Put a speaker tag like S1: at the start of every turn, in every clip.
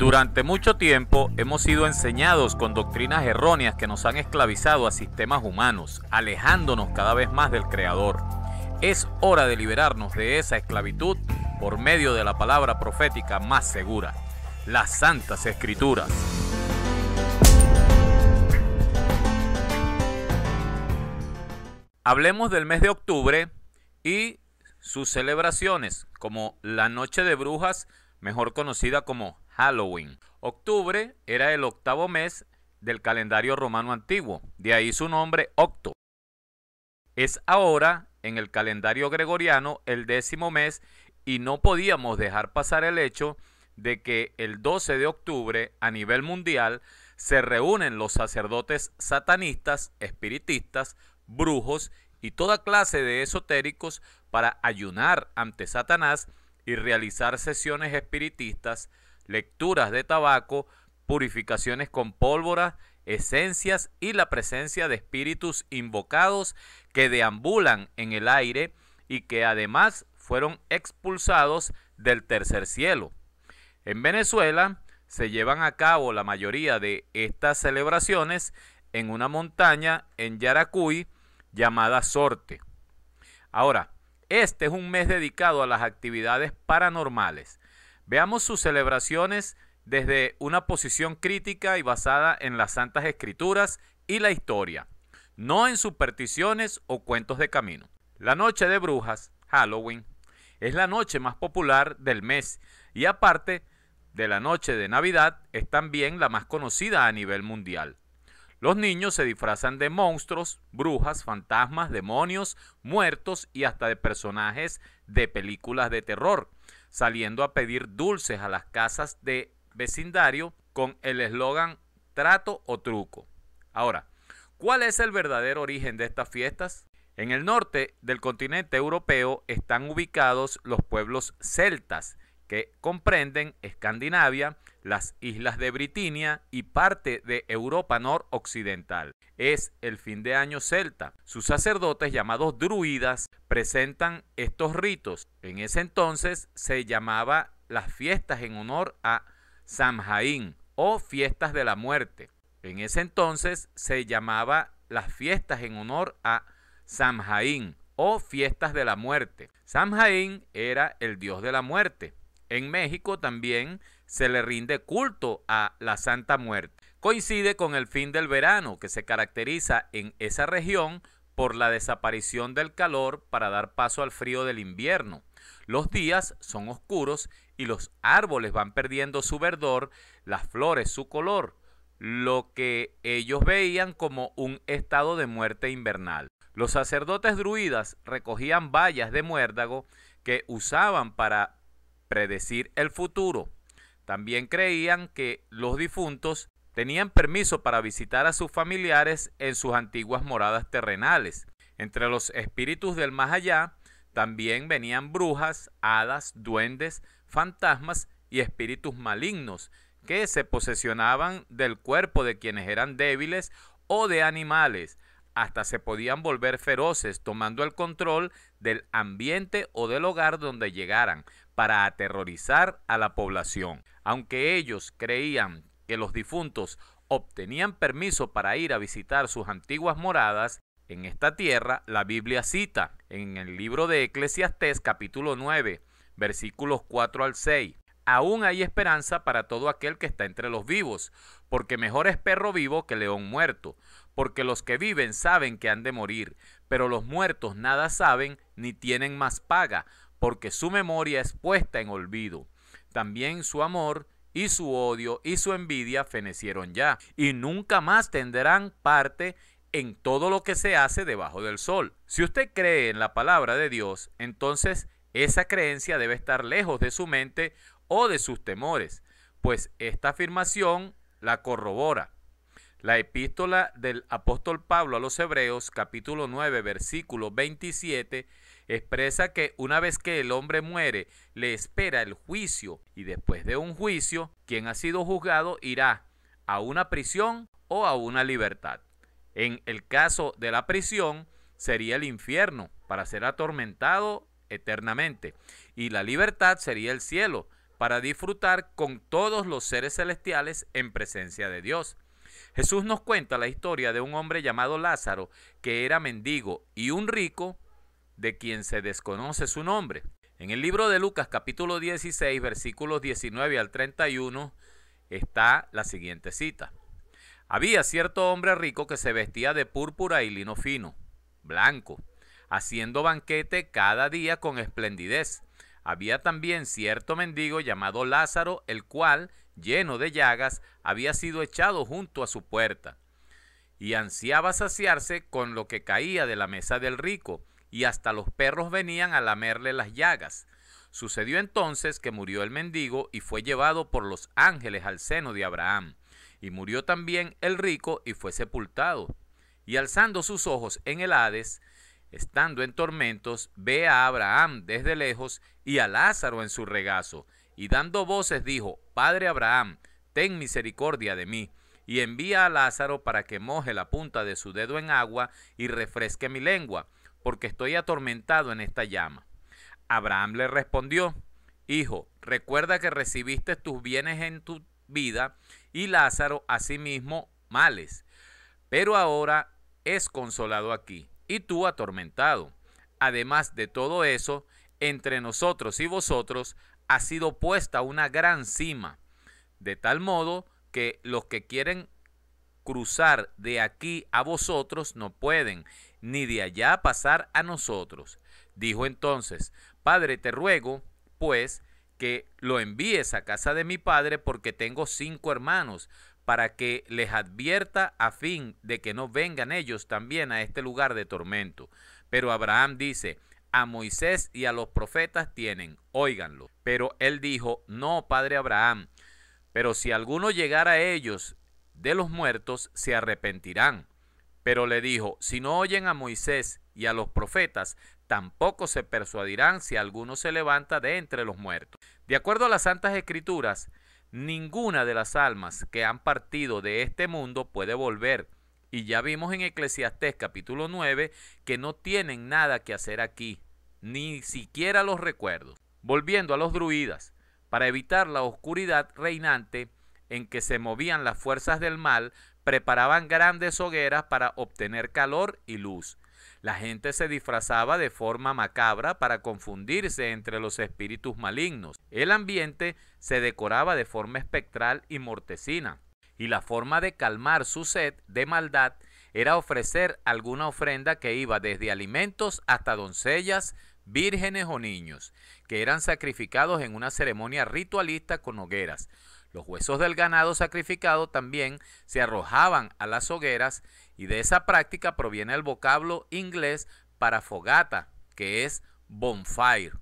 S1: Durante mucho tiempo hemos sido enseñados con doctrinas erróneas que nos han esclavizado a sistemas humanos, alejándonos cada vez más del Creador. Es hora de liberarnos de esa esclavitud por medio de la palabra profética más segura, las Santas Escrituras. Hablemos del mes de octubre y sus celebraciones, como la Noche de Brujas, mejor conocida como Halloween. Octubre era el octavo mes del calendario romano antiguo, de ahí su nombre octo. Es ahora, en el calendario gregoriano, el décimo mes y no podíamos dejar pasar el hecho de que el 12 de octubre a nivel mundial se reúnen los sacerdotes satanistas, espiritistas, brujos y toda clase de esotéricos para ayunar ante Satanás y realizar sesiones espiritistas, lecturas de tabaco, purificaciones con pólvora, esencias y la presencia de espíritus invocados que deambulan en el aire y que además fueron expulsados del tercer cielo. En Venezuela se llevan a cabo la mayoría de estas celebraciones en una montaña en Yaracuy llamada Sorte. Ahora, este es un mes dedicado a las actividades paranormales Veamos sus celebraciones desde una posición crítica y basada en las Santas Escrituras y la historia, no en supersticiones o cuentos de camino. La noche de brujas, Halloween, es la noche más popular del mes y aparte de la noche de Navidad es también la más conocida a nivel mundial. Los niños se disfrazan de monstruos, brujas, fantasmas, demonios, muertos y hasta de personajes de películas de terror saliendo a pedir dulces a las casas de vecindario con el eslogan trato o truco. Ahora, ¿cuál es el verdadero origen de estas fiestas? En el norte del continente europeo están ubicados los pueblos celtas, que comprenden Escandinavia, las islas de Britinia y parte de Europa noroccidental. Es el fin de año celta. Sus sacerdotes, llamados druidas, presentan estos ritos. En ese entonces se llamaba las fiestas en honor a Samhain o fiestas de la muerte. En ese entonces se llamaba las fiestas en honor a Samhain o fiestas de la muerte. Samhain era el dios de la muerte en México también se le rinde culto a la Santa Muerte. Coincide con el fin del verano, que se caracteriza en esa región por la desaparición del calor para dar paso al frío del invierno. Los días son oscuros y los árboles van perdiendo su verdor, las flores su color, lo que ellos veían como un estado de muerte invernal. Los sacerdotes druidas recogían bayas de muérdago que usaban para predecir el futuro. También creían que los difuntos tenían permiso para visitar a sus familiares en sus antiguas moradas terrenales. Entre los espíritus del más allá también venían brujas, hadas, duendes, fantasmas y espíritus malignos que se posesionaban del cuerpo de quienes eran débiles o de animales hasta se podían volver feroces tomando el control del ambiente o del hogar donde llegaran para aterrorizar a la población. Aunque ellos creían que los difuntos obtenían permiso para ir a visitar sus antiguas moradas, en esta tierra la Biblia cita en el libro de Eclesiastés capítulo 9 versículos 4 al 6 aún hay esperanza para todo aquel que está entre los vivos, porque mejor es perro vivo que león muerto, porque los que viven saben que han de morir, pero los muertos nada saben ni tienen más paga, porque su memoria es puesta en olvido. También su amor y su odio y su envidia fenecieron ya, y nunca más tendrán parte en todo lo que se hace debajo del sol. Si usted cree en la palabra de Dios, entonces esa creencia debe estar lejos de su mente o de sus temores, pues esta afirmación la corrobora. La epístola del apóstol Pablo a los Hebreos capítulo 9 versículo 27 expresa que una vez que el hombre muere le espera el juicio y después de un juicio quien ha sido juzgado irá a una prisión o a una libertad. En el caso de la prisión sería el infierno para ser atormentado eternamente y la libertad sería el cielo para disfrutar con todos los seres celestiales en presencia de Dios. Jesús nos cuenta la historia de un hombre llamado Lázaro, que era mendigo, y un rico, de quien se desconoce su nombre. En el libro de Lucas capítulo 16, versículos 19 al 31, está la siguiente cita. Había cierto hombre rico que se vestía de púrpura y lino fino, blanco, haciendo banquete cada día con esplendidez había también cierto mendigo llamado Lázaro, el cual, lleno de llagas, había sido echado junto a su puerta, y ansiaba saciarse con lo que caía de la mesa del rico, y hasta los perros venían a lamerle las llagas. Sucedió entonces que murió el mendigo y fue llevado por los ángeles al seno de Abraham. Y murió también el rico y fue sepultado. Y alzando sus ojos en el Hades, estando en tormentos, ve a Abraham desde lejos y a Lázaro en su regazo, y dando voces dijo, Padre Abraham, ten misericordia de mí, y envía a Lázaro para que moje la punta de su dedo en agua y refresque mi lengua, porque estoy atormentado en esta llama. Abraham le respondió, Hijo, recuerda que recibiste tus bienes en tu vida y Lázaro asimismo males, pero ahora es consolado aquí y tú atormentado. Además de todo eso, entre nosotros y vosotros ha sido puesta una gran cima, de tal modo que los que quieren cruzar de aquí a vosotros no pueden, ni de allá pasar a nosotros. Dijo entonces, Padre, te ruego, pues, que lo envíes a casa de mi padre porque tengo cinco hermanos para que les advierta a fin de que no vengan ellos también a este lugar de tormento. Pero Abraham dice, a Moisés y a los profetas tienen, óiganlo. Pero él dijo, no, padre Abraham, pero si alguno llegara a ellos de los muertos, se arrepentirán. Pero le dijo, si no oyen a Moisés y a los profetas, tampoco se persuadirán si alguno se levanta de entre los muertos. De acuerdo a las Santas Escrituras, Ninguna de las almas que han partido de este mundo puede volver. Y ya vimos en Eclesiastés capítulo 9 que no tienen nada que hacer aquí, ni siquiera los recuerdos. Volviendo a los druidas, para evitar la oscuridad reinante en que se movían las fuerzas del mal, preparaban grandes hogueras para obtener calor y luz. La gente se disfrazaba de forma macabra para confundirse entre los espíritus malignos. El ambiente se decoraba de forma espectral y mortecina. Y la forma de calmar su sed de maldad era ofrecer alguna ofrenda que iba desde alimentos hasta doncellas, vírgenes o niños, que eran sacrificados en una ceremonia ritualista con hogueras. Los huesos del ganado sacrificado también se arrojaban a las hogueras y de esa práctica proviene el vocablo inglés para fogata, que es bonfire,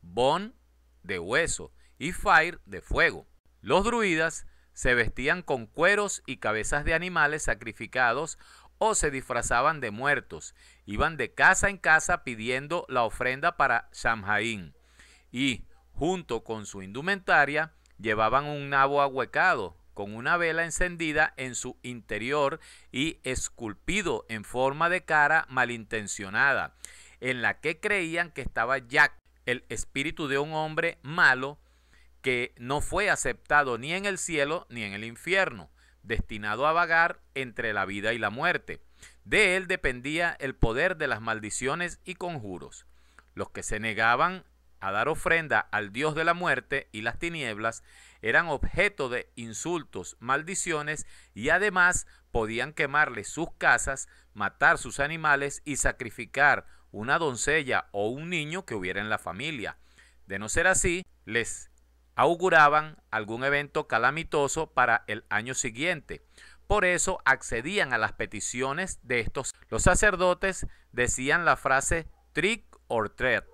S1: bon de hueso y fire de fuego. Los druidas se vestían con cueros y cabezas de animales sacrificados o se disfrazaban de muertos, iban de casa en casa pidiendo la ofrenda para Samhain y, junto con su indumentaria, llevaban un nabo ahuecado con una vela encendida en su interior y esculpido en forma de cara malintencionada, en la que creían que estaba Jack, el espíritu de un hombre malo que no fue aceptado ni en el cielo ni en el infierno, destinado a vagar entre la vida y la muerte. De él dependía el poder de las maldiciones y conjuros. Los que se negaban a dar ofrenda al dios de la muerte y las tinieblas, eran objeto de insultos, maldiciones y además podían quemarle sus casas, matar sus animales y sacrificar una doncella o un niño que hubiera en la familia. De no ser así, les auguraban algún evento calamitoso para el año siguiente. Por eso accedían a las peticiones de estos. Los sacerdotes decían la frase trick or treat,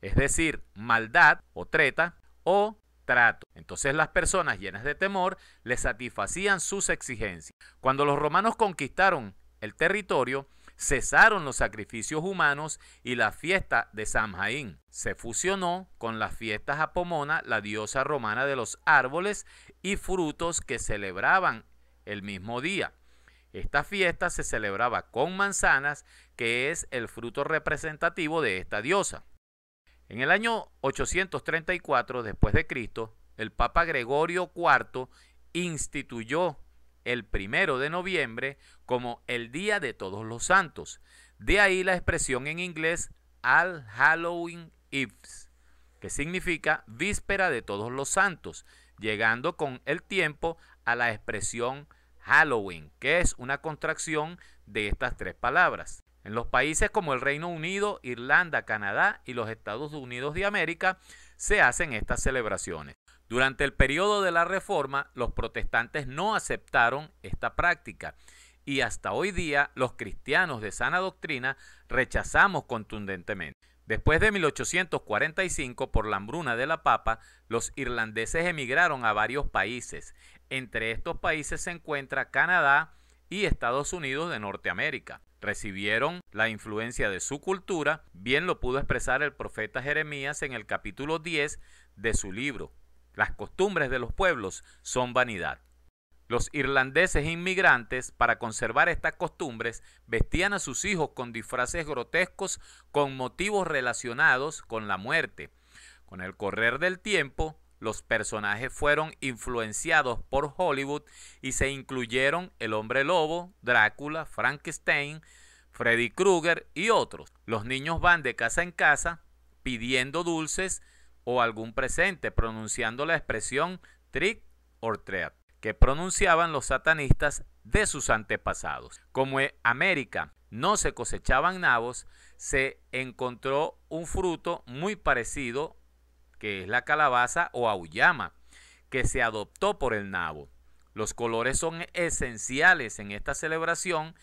S1: es decir, maldad o treta o trato. Entonces las personas llenas de temor le satisfacían sus exigencias. Cuando los romanos conquistaron el territorio, cesaron los sacrificios humanos y la fiesta de Samhain se fusionó con las fiestas a Pomona, la diosa romana de los árboles y frutos que celebraban el mismo día. Esta fiesta se celebraba con manzanas, que es el fruto representativo de esta diosa. En el año 834 después de Cristo, el Papa Gregorio IV instituyó el primero de noviembre como el Día de Todos los Santos. De ahí la expresión en inglés All Halloween Eves, que significa Víspera de Todos los Santos, llegando con el tiempo a la expresión Halloween, que es una contracción de estas tres palabras. En los países como el Reino Unido, Irlanda, Canadá y los Estados Unidos de América se hacen estas celebraciones. Durante el periodo de la Reforma, los protestantes no aceptaron esta práctica y hasta hoy día los cristianos de sana doctrina rechazamos contundentemente. Después de 1845, por la hambruna de la papa, los irlandeses emigraron a varios países. Entre estos países se encuentra Canadá y Estados Unidos de Norteamérica recibieron la influencia de su cultura, bien lo pudo expresar el profeta Jeremías en el capítulo 10 de su libro. Las costumbres de los pueblos son vanidad. Los irlandeses inmigrantes, para conservar estas costumbres, vestían a sus hijos con disfraces grotescos con motivos relacionados con la muerte. Con el correr del tiempo, los personajes fueron influenciados por Hollywood y se incluyeron el hombre lobo, Drácula, Frankenstein, Freddy Krueger y otros. Los niños van de casa en casa pidiendo dulces o algún presente, pronunciando la expresión trick or treat que pronunciaban los satanistas de sus antepasados. Como en América no se cosechaban nabos, se encontró un fruto muy parecido que es la calabaza o auyama, que se adoptó por el nabo. Los colores son esenciales en esta celebración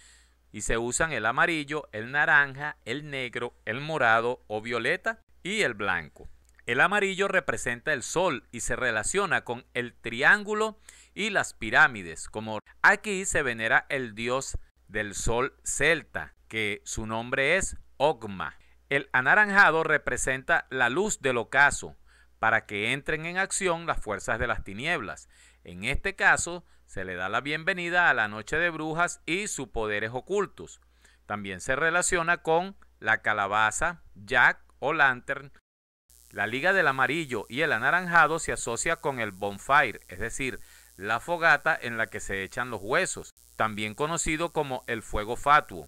S1: y se usan el amarillo, el naranja, el negro, el morado o violeta y el blanco. El amarillo representa el sol y se relaciona con el triángulo y las pirámides, como aquí se venera el dios del sol celta, que su nombre es Ogma. El anaranjado representa la luz del ocaso, para que entren en acción las fuerzas de las tinieblas. En este caso, se le da la bienvenida a la noche de brujas y sus poderes ocultos. También se relaciona con la calabaza, jack o lantern. La liga del amarillo y el anaranjado se asocia con el bonfire, es decir, la fogata en la que se echan los huesos, también conocido como el fuego fatuo,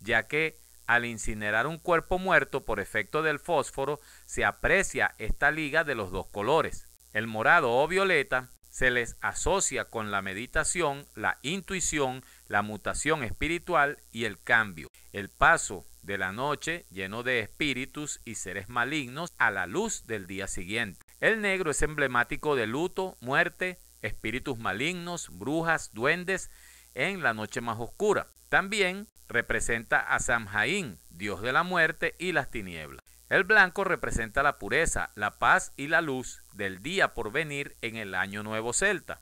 S1: ya que al incinerar un cuerpo muerto por efecto del fósforo, se aprecia esta liga de los dos colores. El morado o violeta se les asocia con la meditación, la intuición, la mutación espiritual y el cambio. El paso de la noche lleno de espíritus y seres malignos a la luz del día siguiente. El negro es emblemático de luto, muerte, espíritus malignos, brujas, duendes, en la noche más oscura. También representa a Samhain, dios de la muerte y las tinieblas. El blanco representa la pureza, la paz y la luz del día por venir en el año nuevo celta.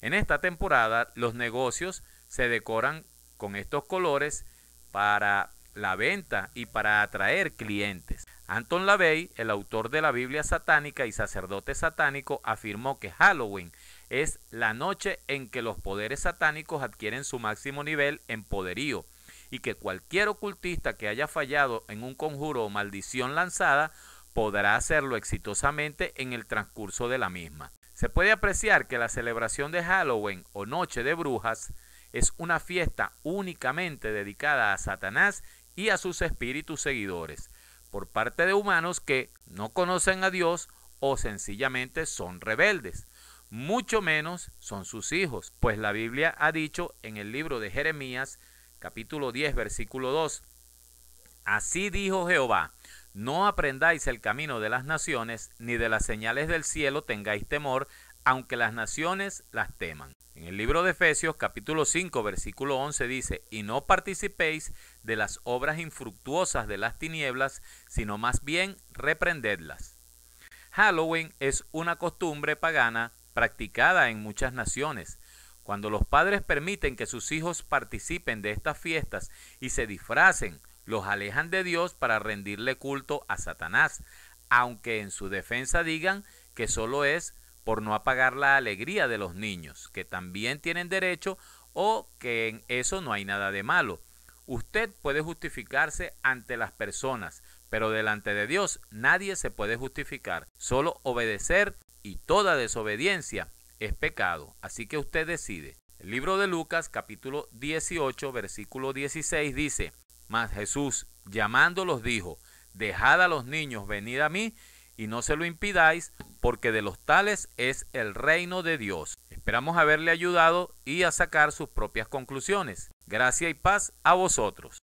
S1: En esta temporada los negocios se decoran con estos colores para la venta y para atraer clientes. Anton LaVey, el autor de la Biblia satánica y sacerdote satánico, afirmó que Halloween es la noche en que los poderes satánicos adquieren su máximo nivel en poderío y que cualquier ocultista que haya fallado en un conjuro o maldición lanzada podrá hacerlo exitosamente en el transcurso de la misma. Se puede apreciar que la celebración de Halloween o Noche de Brujas es una fiesta únicamente dedicada a Satanás y a sus espíritus seguidores, por parte de humanos que no conocen a Dios o sencillamente son rebeldes mucho menos son sus hijos, pues la Biblia ha dicho en el libro de Jeremías, capítulo 10, versículo 2, Así dijo Jehová, no aprendáis el camino de las naciones, ni de las señales del cielo tengáis temor, aunque las naciones las teman. En el libro de Efesios capítulo 5 versículo 11 dice, y no participéis de las obras infructuosas de las tinieblas, sino más bien reprendedlas. Halloween es una costumbre pagana practicada en muchas naciones. Cuando los padres permiten que sus hijos participen de estas fiestas y se disfracen, los alejan de Dios para rendirle culto a Satanás, aunque en su defensa digan que solo es por no apagar la alegría de los niños, que también tienen derecho o que en eso no hay nada de malo. Usted puede justificarse ante las personas, pero delante de Dios nadie se puede justificar, solo obedecer y toda desobediencia es pecado. Así que usted decide. El libro de Lucas capítulo 18 versículo 16 dice, Mas Jesús llamándolos dijo, Dejad a los niños venid a mí y no se lo impidáis, porque de los tales es el reino de Dios. Esperamos haberle ayudado y a sacar sus propias conclusiones. Gracia y paz a vosotros.